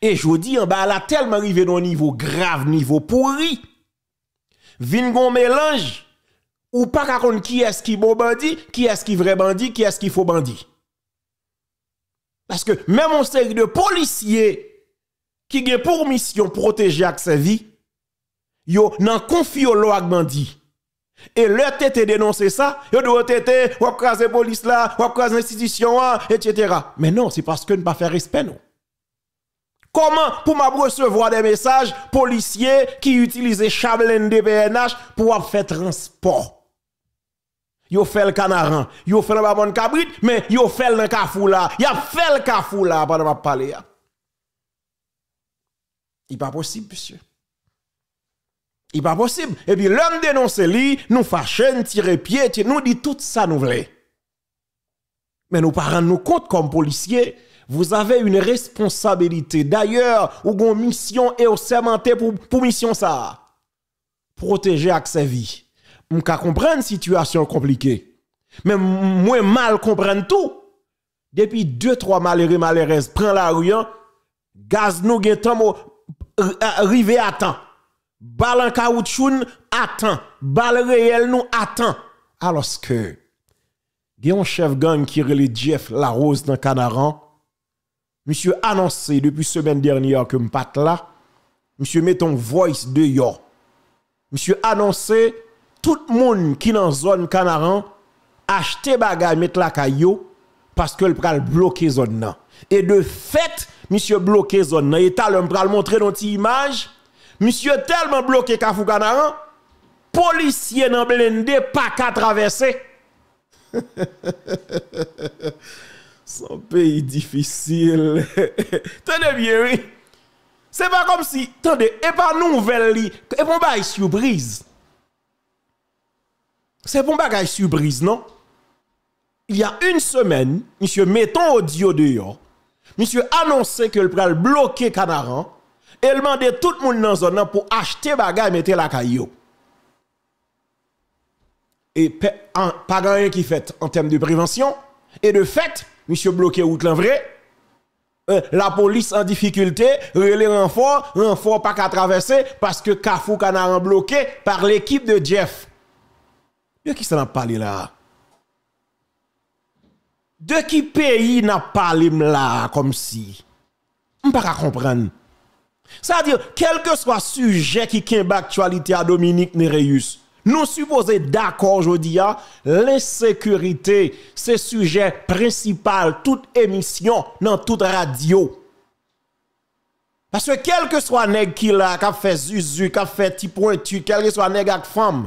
Et je dis, en bas, elle a tellement arrivé dans un niveau grave, niveau pourri. Vingon mélange, ou pas qui est-ce qui bon bandit, qui est-ce qui vrai bandit, qui est-ce qui est faux bandit. Parce que même on que de policiers qui ont pour mission protéger avec sa vie, yo nan confio lo bandit. Et leur tête dénoncer ça, yo doit tête, ou la police là, ou l'institution, etc. Mais non, c'est parce que ne pas faire respect, non. Comment pour m'a recevoir des messages policiers qui utilisent Chablin de PNH pour faire transport? Yo fait le canarin, yo fait le babon cabrit, mais yo fait le kafou là, a fait le kafou là pendant ma parler. Il pas possible, monsieur. Il n'est pas possible. Et puis l'homme dénonce lui, nous fâchons, tirer pied, nous dit tout ça nous voulons. Mais nous parents nous compte comme policiers, vous avez une responsabilité. D'ailleurs, ou une mission et au sermenté pour, pour mission ça. Protéger avec sa vie. comprenez comprendre situation compliquée. Mais moi mal comprendre tout. Depuis deux, trois malheureux, malheureuses, prend la rue, hein. gaz nous guettons, hein, euh, euh, arriver à temps balle en caoutchouc attend, balle réel nous attend. Alors que, il un chef gang qui relève Jeff Rose dans Canaran. Monsieur annoncé depuis semaine dernière que m'pat là. Monsieur met ton voice de yo. Monsieur annoncé tout le monde qui dans zone Canaran acheter bagage mettre la caillou parce que le pral bloquer zone Et de fait, monsieur bloqué zone nan et t'as montré pral montrer dans image Monsieur tellement bloqué Kafou Canaran, policier n'en blindé pas qu'à traverser. Son pays difficile. Tenez bien, oui. C'est pas comme si, tenez et pas nouvelle, et bon bagage surprise. C'est bon bagage surprise, non? Il y a une semaine, monsieur mettons audio dehors, monsieur annonçait que le pral bloqué Canaran elle demande tout le monde dans la zone pour acheter et mettre la caillou. Et pas rien qui fait en termes de prévention. Et de fait, monsieur bloqué route l'en vrai. Euh, la police en difficulté, les renfort, renfort pas qu'à traverser parce que Kafou en bloqué par l'équipe de Jeff. De qui ça n'a parlé là? De qui pays n'a parlé là comme si? On pas comprendre. Sa adil, kelke swa suje ki kin bak chwalite a Dominik Nereus Nou suppose d'akon jodi a Le sekurite se suje principal Tout emisyon nan tout radio Baswe kelke swa neg ki la Kap fe zuzu, kap fe ti pointu Kelke swa neg ak fam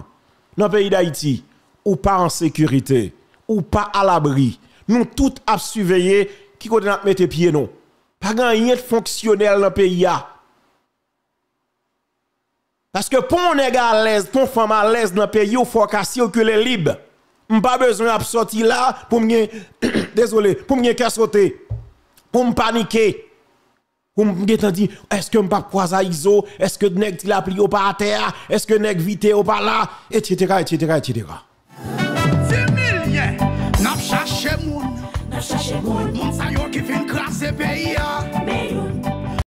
Nan peyi da iti Ou pa an sekurite Ou pa al abri Nou tout ap suveyye Ki kote nan te mette pie nou Pargan yon et fonksyonel nan peyi a Parce que pour on est à l'aise, pour on femme à l'aise dans le pays, il faut qu'à circuler libre. Je pas besoin de sortir là pour me désolé, pour me faire pour me paniquer. Pour me dire, est-ce que je pas croiser ISO, est-ce que nèg ne pris au pas à terre, est-ce que nèg vite au pas là, etc. etc. etc. N'a moun, n'a